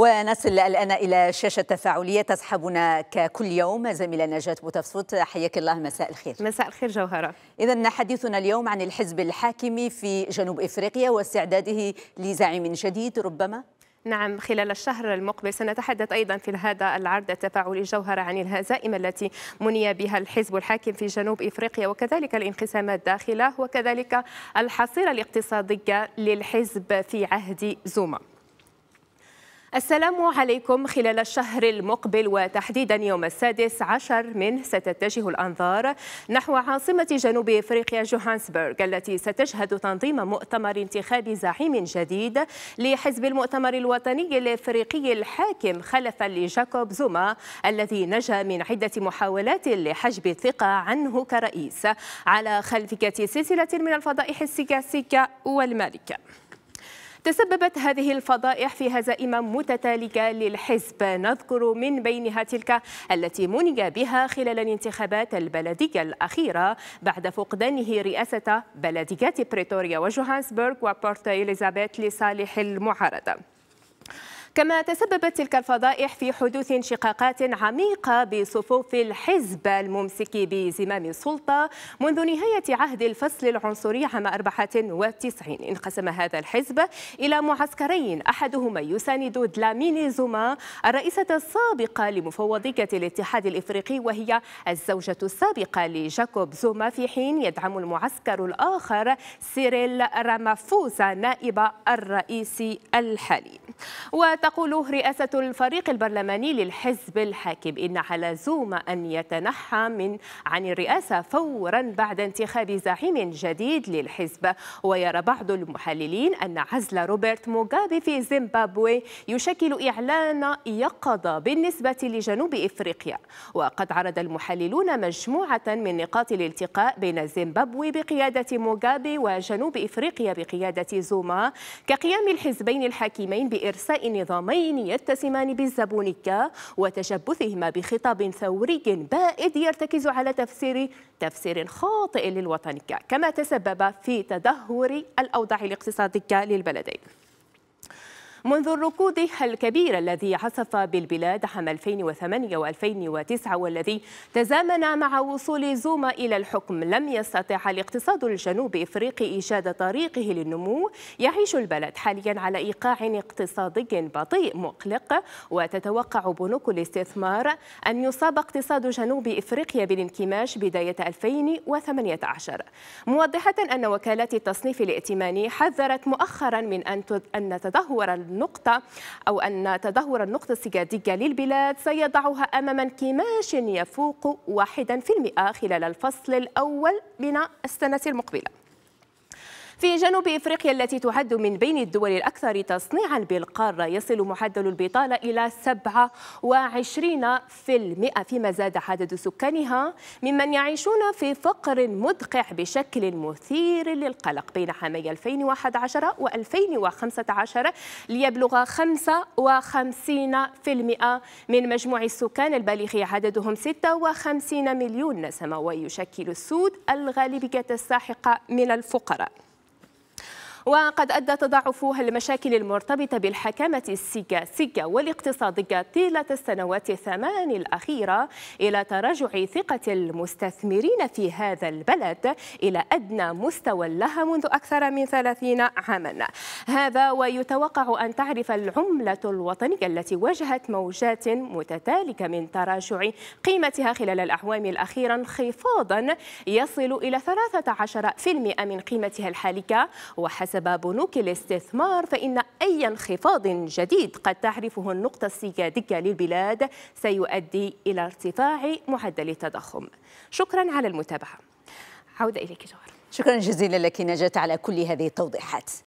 ونصل الآن إلى الشاشة التفاعلية تسحبنا ككل يوم زميلة نجاة بوتفسوت حياك الله مساء الخير مساء الخير جوهرة إذا حديثنا اليوم عن الحزب الحاكم في جنوب إفريقيا واستعداده لزعيم جديد ربما نعم خلال الشهر المقبل سنتحدث أيضا في هذا العرض التفاعلي جوهرة عن الهزائم التي مني بها الحزب الحاكم في جنوب إفريقيا وكذلك الانقسامات داخله وكذلك الحصيلة الاقتصادية للحزب في عهد زوما السلام عليكم خلال الشهر المقبل وتحديدا يوم السادس عشر منه ستتجه الأنظار نحو عاصمة جنوب إفريقيا جوهانسبرغ التي ستشهد تنظيم مؤتمر انتخاب زعيم جديد لحزب المؤتمر الوطني الإفريقي الحاكم خلفا لجاكوب زوما الذي نجا من عدة محاولات لحجب الثقة عنه كرئيس على خلفية سلسلة من الفضائح السياسية والمالكة تسببت هذه الفضائح في هزائم متتالية للحزب نذكر من بينها تلك التي مني بها خلال الانتخابات البلدية الأخيرة بعد فقدانه رئاسة بلديات بريتوريا وجوهانسبرغ وبورت إليزابيث لصالح المعارضة كما تسببت تلك الفضائح في حدوث انشقاقات عميقة بصفوف الحزب الممسك بزمام السلطة منذ نهاية عهد الفصل العنصري عام 94 انقسم هذا الحزب إلى معسكرين أحدهما يساند دلاميني زوما الرئيسة السابقة لمفوضية الاتحاد الإفريقي وهي الزوجة السابقة لجاكوب زوما في حين يدعم المعسكر الآخر سيريل رامافوزا نائب الرئيس الحالي وتقول رئاسة الفريق البرلماني للحزب الحاكم إن على زوم أن يتنحى من عن الرئاسة فورا بعد انتخاب زعيم جديد للحزب ويرى بعض المحللين أن عزل روبرت موغابي في زيمبابوي يشكل إعلان يقظة بالنسبة لجنوب إفريقيا وقد عرض المحللون مجموعة من نقاط الالتقاء بين زيمبابوي بقيادة موغابي وجنوب إفريقيا بقيادة زوما كقيام الحزبين الحاكمين بإرادة إرساء نظامين يتسمان بالزبونكة وتشبثهما بخطاب ثوري بائد يرتكز على تفسير تفسير خاطئ للوطنية كما تسبب في تدهور الأوضاع الاقتصادية للبلدين منذ الركود الكبير الذي عصف بالبلاد عام 2008 و2009 والذي تزامن مع وصول زوما إلى الحكم لم يستطع الاقتصاد الجنوب إفريقي إيجاد طريقه للنمو يعيش البلد حاليا على إيقاع اقتصادي بطيء مقلق وتتوقع بنوك الاستثمار أن يصاب اقتصاد جنوب إفريقيا بالانكماش بداية 2018 موضحة أن وكالات التصنيف الائتماني حذرت مؤخرا من أن تدهور النقطة أو أن تدهور النقطة السجادية للبلاد سيضعها أمام انكماش يفوق 1% خلال الفصل الأول من السنة المقبلة في جنوب إفريقيا التي تعد من بين الدول الأكثر تصنيعا بالقارة يصل معدل البطالة إلى 27% فيما زاد عدد سكانها ممن يعيشون في فقر مدقع بشكل مثير للقلق بين عامي 2011 و 2015 ليبلغ 55% من مجموع السكان البالغ عددهم 56 مليون نسمة ويشكل السود الغالبية الساحقة من الفقراء وقد أدى تضاعفها المشاكل المرتبطة بالحكامة السياسية والاقتصادية طيلة السنوات الثمان الأخيرة إلى تراجع ثقة المستثمرين في هذا البلد إلى أدنى مستوى لها منذ أكثر من 30 عاما هذا ويتوقع أن تعرف العملة الوطنية التي واجهت موجات متتالكة من تراجع قيمتها خلال الأعوام الأخيرة انخفاضا يصل إلى 13% من قيمتها الحالية وحسب حسب بنوك الاستثمار فإن أي انخفاض جديد قد تعرفه النقطة السيادية للبلاد سيؤدي إلى ارتفاع معدل التضخم شكرا على المتابعة عودة إليك جوهر شكرا جزيلا لك نجاة على كل هذه التوضيحات